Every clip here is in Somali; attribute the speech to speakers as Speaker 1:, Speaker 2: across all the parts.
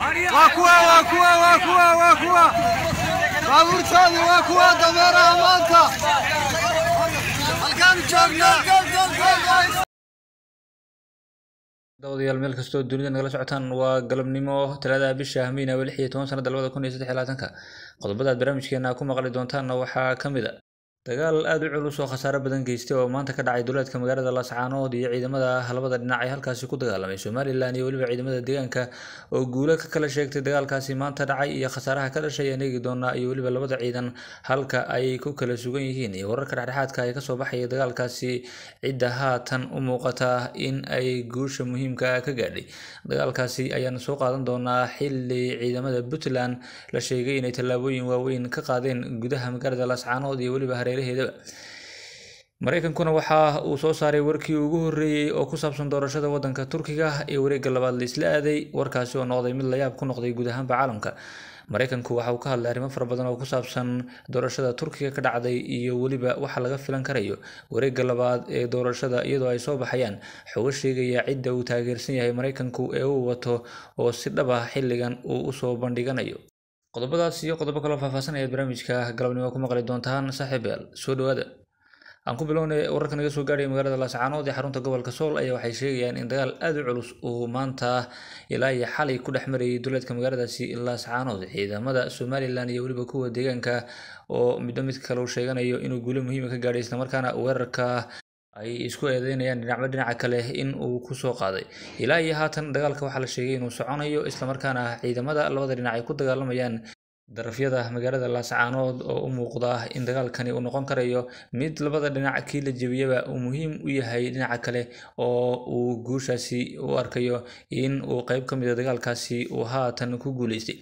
Speaker 1: waa kuwa waa kuwa waa kuwa waa kuwa baabuurtoodii waa kuwa dameeraha meel kastoo dunida nagala socotaan waa galabnimo talaadaha bisha ahmiina weli xiyo toban sanada labada kun iyo saddex iyo labaatanka qodobadaad barnaamijkeena ku maqli doontaanna waxaa ka mid a dagaal aada u culus oo khasaare badan geystay oo maanta ka dhacay duleedka magaalada laascaanood iyo ciidamada labada dhinac ee halkaasi ku dagaalamay somalilan iyo weliba ciidamada deegaanka oo guulo ka kala sheegtay dagaalkaasi maanta dhacay iyo khasaaraha ka dhashay aan eegi doonaa iyo weliba labada ciidan halka ay ku kala sugan yihiin iyo wararka dhexdhexaadka ah ee kasoo baxaya dagaalkaasi cidda haatan u muuqata in ay guusha muhiimka ah ka gaadhay dagaalkaasi ayaan soo qaadan doonaa xili ciidamada puntland la sheegay inay tallaabooyin waaweyn ka qaadeen gudaha magaalada laascaanood iyo weliba hareer hareeraheedaba mareykankuna waxa uu soo saaray warkii ugu horeeyey oo ku saabsan doorashada waddanka turkiga ee wareegga labaad laisla aaday warkaasi oo noqday mid layaab ku noqday guud ahaanba caalamka maraykanku waxa uu ka hadlay arrimo fara badan oo ku saabsan doorashada turkiga ka dhacday iyo weliba waxa laga filan karayo wareegga labaad ee doorashada iyadoo ay soo baxayaan xogo sheegaya cidda uu taageersan yahay maraykanku ee uu wato oo si dhab ah xilligan uu usoo bandhiganayo qodobadaas iyo qodobo kaloo faahfaahsan ayaad barnaamijka galabnimo ku maqli doontaan saaxiib soo dhawaada aan ku bilownay wararka naga soo gaadhaya magaalada laascaanood ee xarunta gobolka sool ayaa waxay sheegayaan in dagaal aad u culus uu maanta ilaa iyo xalay ku dhex marayay duleedka magaaladaasi laascaanood ciidamada somalilan iyo weliba kuwa deegaanka oo midba mid kale u sheeganayo inuu guulo muhiima ah ka gaadhay islamarkaana weerarka ay isku eedeynayaan dhinacba dhinaca kale in uu kusoo qaaday ilaa iyo haatan dagaalka waxaa la sheegay inuu soconayo islamarkaana ciidamada labada dhinac ay ku dagaalamayaan darafyada magaalada laascaanood oo u muuqda in dagaalkani uu noqon karayo mid labada dhinac kii la jebiyaba uu muhiim u yahay dhinaca kale oo uu guushaasi u arkayo in uu qeyb ka mida ah dagaalkaasi uu haatan ku guuleystay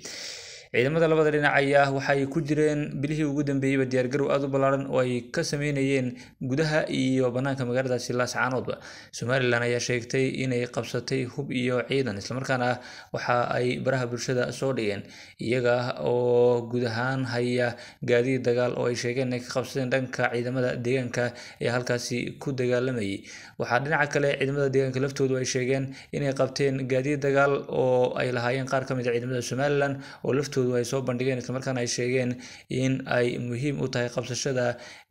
Speaker 1: ciidamada labada dhinac ayaa waxaay ku jireen bilihii ugu dambeeyeyba diyaargarow aada u ballaaran oo ay ka sameynayeen gudaha iyo bannaanka magaaladaasi laascaanoodba somalilan ayaa sheegtay inay qabsatay hub iyo ciidan islamarkaana ah waxa ay baraha bulshada soo dhigeen iyaga oo guud ahaan haya gaadiid dagaal oo ay sheegeen inay ka qabsadeen dhanka ciidamada deegaanka ee halkaasi ku dagaalamayay waxaa dhinaca kale ciidamada deegaanka laftoodu ay sheegeen inay qabteen gaadiid dagaal oo ay lahaayeen qaar ka mid a ah ciidamada somalilan oo laftoodu hortoodu ay soo bandhigeen islamarkaana ay sheegeen in ay muhiim u tahay qabsashada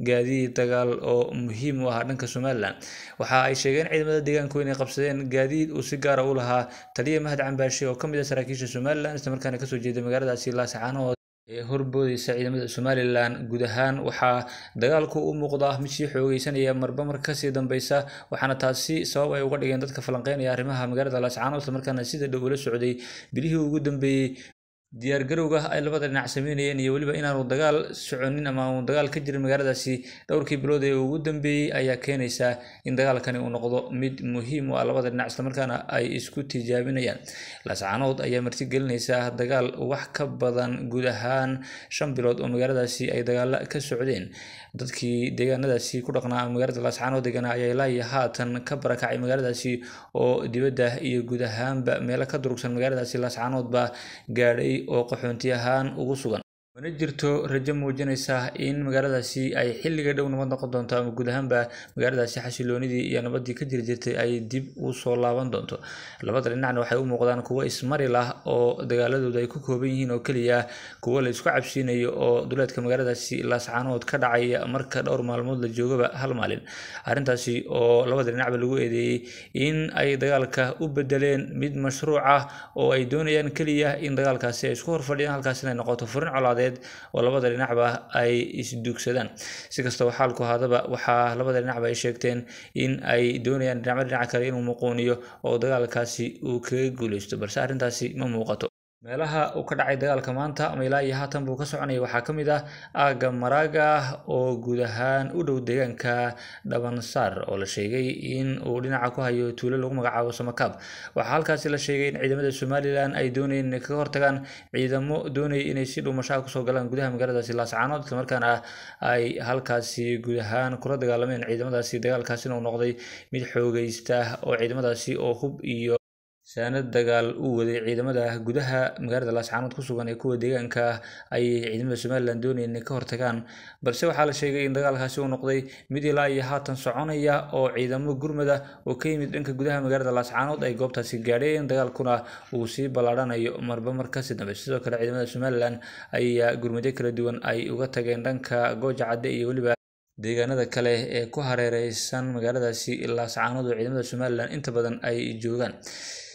Speaker 1: gaadiid dagaal oo muhiim u ahaa dhanka somalilan waxa ay sheegeen ciidamada deegaanku inay qabsadeen gaadiid uu si gaara ah u lahaa taliya mahad cambaashi oo ka mid ah saraakiisha somalilan islamarkaana kasoo jeeda magaaladaasi laasacaanood ee horboodaysa ciidamada somalilan guud ahaan waxaa dagaalku u muuqdaa mid sii xoogeysanaya marba mar kasii dambeysa waxaana taasi sabab ay uga dhigeen dadka falanqeynaya arrimaha magaalada laascaano islamarkaana sida dhow ula socday bilihii ugu dambeeyey diyaargarowga ay labada dhinac sameynayeen iyo weliba inaanu dagaal soconin ama aanu dagaal ka jirin magaaladaasi dhowrkii bilood ee ugu dambeeyey ayaa keenaysaa in dagaalkani uu noqdo mid muhiim u ah labada dhinac islamarkaana ay isku tijaabinayaan lascaanood ayaa martigelinaysaa dagaal wax ka badan guud ahaan shan bilood oo magaaladaasi ay dagaala ka socdeen dadkii deegaanadaasi ku dhaqnaa magaalada laascaanood deganaa ayaa ilaayo haatan ka barakacay magaaladaasi oo dibadda iyo guud ahaanba meelo ka durugsan magaaladaasi lascaanoodba baa gaadhay oo qaxoonti ahaan ugu sugan mana jirto rajo muujinaysa in magaaladaasi ay xilliga dhow nabad noqon doonto ama guud ahaanba magaaladaasi xasiloonidii iyo nabaddii ka jiri jirtay ay dib u soo laaban doonto labada dhinacna waxay u muuqdaan kuwo ismari lah oo dagaaladooda ay ku kooban yihiin oo keliya kuwo la isku cabsiinayo oo duleedka magaaladaasi laascaanood ka dhacaya marka dhowr maalmood la joogaba hal maalin arrintaasi oo labada dhinacba lagu eedeeyey in ay dagaalka u bedeleen mid mashruuc ah oo ay doonayaan keliya in dagaalkaasi ay isku horfadhiyaan halkaasina ay noqoto furin colaadeed soomaaliyeed oo labada dhinacba ay isdugsadaan sikastaba xaalku hadaba waxaa labada dhinacba ay sheegteen in ay doonayaan dhinacba dhinaca kale inuu muquuniyo oo dagaalkaasi uu kaga guuleysto balse arrintaasi ma muuqato meelaha uu ka dhacay dagaalka maanta ama ilaa iyo haatan buu ka soconaya waxaa ka mid ah aagga maraaga oo guud ahaan u dhow deegaanka dhabansaar oo la sheegay in uu dhinaca ku hayo tuulo lagu magacaabo samakaab waxaa halkaasi la sheegay in ciidamada somalilan ay doonayeen inay kaga hortagaan ciidamo doonaya inay si dhuumashaha kusoo galaan gudaha magaaladaasi laascaanood islamarkaana ay halkaasi guud ahaan kula dagaalameen ciidamadaasi dagaalkaasina uu noqday mid xoogaysta oo ciidamadaasi oo hub iyo saanad dagaal uu waday ciidamada gudaha magaalada laascaanood ku sugan ee kuwa deegaanka ah, ay ciidamada somalilan doonayeen inay ka hortagaan balse waxaa la sheegay in dagaalkaasi uu noqday mid ilaa iyo haatan soconaya oo ciidamo gurmada oo ka yimid dhanka gudaha magaalada laascaanood ay goobtaasi gaadheen dagaalkuna uu sii ballaadhanayo marba markasi dambe sidoo kale ciidamada somalilan ayaa gurmadyo kala duwan ay uga tageen dhanka gooja cadde iyo weliba deegaanada kale ee ku hareereysan magaaladaasi laascaanood oo ciidamada somalilan inta badan ay joogaan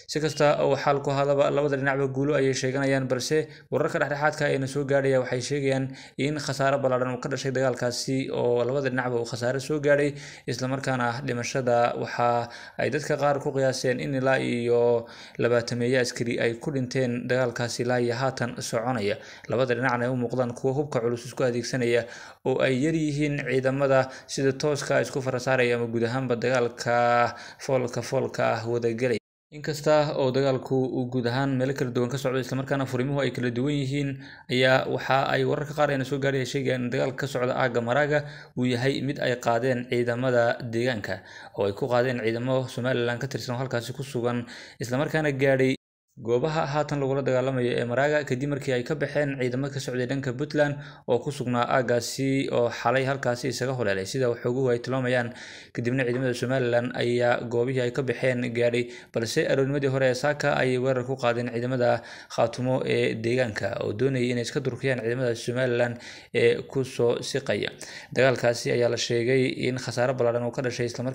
Speaker 1: si kasta oo xal hadaba labada dhinacba guulo ayay sheeganayaan balse wararka dhexdhexaadka ayna soo gaadhaya waxay sheegayaan in khasaaro ballaaran uu ka dhashay dagaalkaasi oo labada dhinacba uu khasaare soo gaadhay islamarkaana ah dhimashada waxa ay dadka qaar ku qiyaaseen in ilaa iyo labaatameeyo askari ay ku dhinteen dagaalkaasi ilaa iyo haatan soconaya labada dhinacna ay u muuqdaan kuwo hubka culus isku adeegsanaya oo ay yaryihiin ciidamada sida tooska isku farasaaraya ama guud ahaanba dagaalka foolka foolka ah wadagelaya inkasta oo dagaalku uu guud ahaan meelo kala duwan ka socdo islamarkaana furimuhu ay kala duwan yihiin ayaa waxa ay wararka qaar ayna soo gaaraya sheegayaan in dagaalka ka socda aagga maraaga uu yahay mid ay qaadeen ciidamada deegaanka oo ay ku qaadeen ciidamo somalilan ka tirsan oo halkaasi ku sugan islamarkaana gaadhay goobaha haatan lagula dagaalamayo ee Maraaga kadib markii ay ka baxeen ciidamo ka socday dhanka Puntland oo ku sugnaa aagaasi oo xalay halkaasi isaga holeelay sida waxoogu ay tilmaamayaan kadibna ciidamada Soomaaliland ayaa goobihii ay ka baxeen gaadhay balse aroonimadii hore ee Saaka ayay weerar ku qaadeen ciidamada Khaatumo ee deegaanka oo doonayay inay iska durkiyaan ciidamada Soomaaliland ee ku soo siqaya dagaalkaasi ayaa la sheegay in khasaare ballaaran uu ka dhashay isla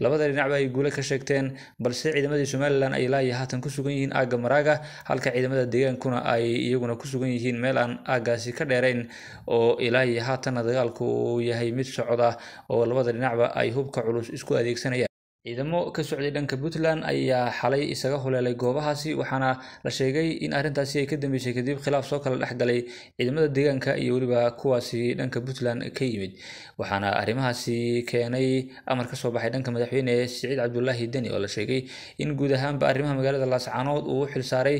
Speaker 1: labada dhinacba ay guulo ka sheegteen balse ciidamadii Soomaaliland ay laayay haatan ku sugan yihiin aagga maraaga halka ciidamada deegaankuna ay iyaguna ku sugan yihiin meel aan aaggaasi ka dheerayn oo ilaa iyo haatanna dagaalku uu yahay mid socda oo labada dhinacba ay hubka culus isku adeegsanayaan ciidamo ka socday dhanka puntland ayaa xalay isaga huleelay goobahaasi waxaana la sheegay in arrintaasi ay ka dambeysay kadib khilaaf soo kala dhex galay ciidamada deegaanka iyo weliba kuwaasi dhanka puntland ka yimid waxaana arrimahaasi keenay amar ka soo baxay dhanka madaxweyne siciid cabdulaahi deni oo la sheegay in guud ahaanba arrimaha magaalada laascaanood uu xilsaaray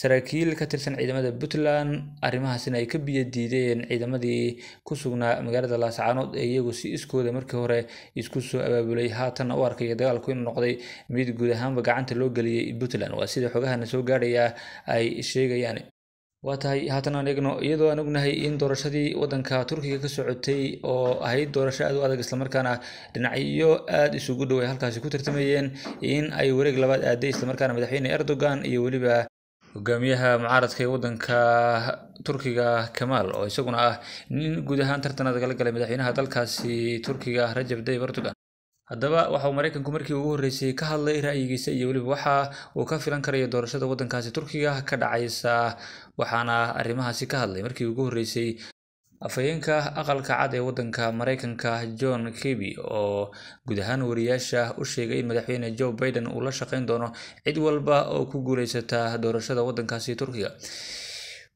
Speaker 1: saraakiil ka tirsan ciidamada puntland arrimahaasina ay ka biyo diideen ciidamadii ku sugnaa magaalada laascaanood ee iyagu si iskooda markii hore isku soo abaabulay haatanna u arkaya dagaalku inuu noqday mid guud ahaanba gacanta loo geliyey puntland waa sida xogahana soo gaadhaya ay sheegayaan waa tahay haatan aan eegno iyadoo aan ognahay in doorashadii waddanka turkiga ka socotay oo ahayd doorasho aad u adag islamarkaana dhinacyo aada isugu dhow ay halkaasi ku tartamayeen in ay wareeg labaad aaday islamarkaana madaxweyne erdogan iyo weliba hogaamiyaha mucaaradka ee waddanka turkiga kamaal oo isaguna ah nin guud ahaan tartana galay madaxweynaha dalkaasi turkiga rajab dayib erdogan haddaba waxauu maraykanku markii ugu horreysay ka hadlay ra'yigiisa iyo weliba waxa uu ka filan karaya doorashada waddankaasi turkiga ka dhacaysa waxaana arrimahaasi ka hadlay markii ugu horreysay afhayeenka aqalka cad ee waddanka mareykanka john kirby oo guud ahaan wariyaasha u sheegay in madaxweyne jo biden uu la shaqeyn doono cid walba oo ku guuleysata doorashada waddankaasi turkiga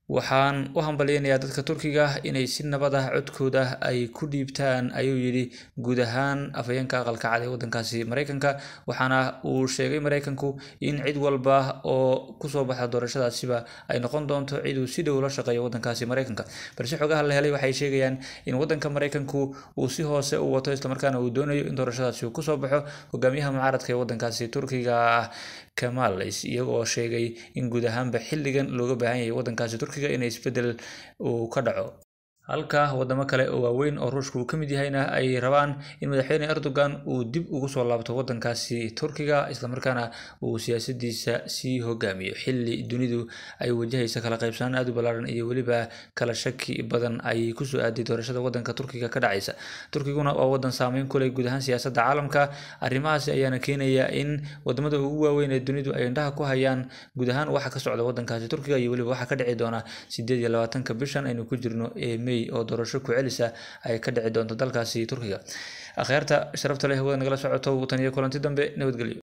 Speaker 1: waxaan u hambalyeynayaa dadka turkiga inay si nabad ah codkooda ay ku dhiibtaan ayuu yidhi guud ahaan afhayeenka aqalkacad ee waddankaasi maraykanka waxaana uu sheegay maraykanku in cid walba oo kusoo baxda doorashadaasiba ay noqon doonto cid uu si dhow la shaqeeyo waddankaasi maraykanka balse xoogaha la helay waxay sheegayaan in waddanka maraykanku uu si hoose u wato islamarkaana uu doonayo in doorashadaasi uu kusoo baxo hogaamiyaha mucaaradka ee waddankaasi turkiga ah kamaal iyagoo sheegay in guud ahaanba xilligan looga baahan yahay waddankaasi turkiga markiga in isbedel uu ka dhaco halka wadamo kale oo waaweyn oo ruushka uu ka mid yahayna ay rabaan in madaxweyne erdogan uu dib ugu soo laabto waddankaasi turkiga islamarkaana uu siyaasadiisa sii hogaamiyo xilli dunidu ay wajahaysa kala qaybsanaan aad u ballaaran iyo weliba kala shaki badan ay kusoo aaday doorashada waddanka turkiga ka dhacaysa turkiguna waa waddan saameyn kuleh guud ahaan siyaasadda caalamka arrimahaasi ayaana keenaya in wadamada ugu waaweyn ee dunidu ay indhaha ku hayaan guud ahaan waxa ka socda waddankaasi turkiga iyo weliba waxa ka dhici doona sideed iyo labaatanka bishan aynu ku jirno ee may midoobay oo doorasho ku-celisa ay ka dhici doonto dalkaasi turkiga akhyaarta sharafta leh hawada nagala socoto watan iyo kulanti dambe nabadgelyo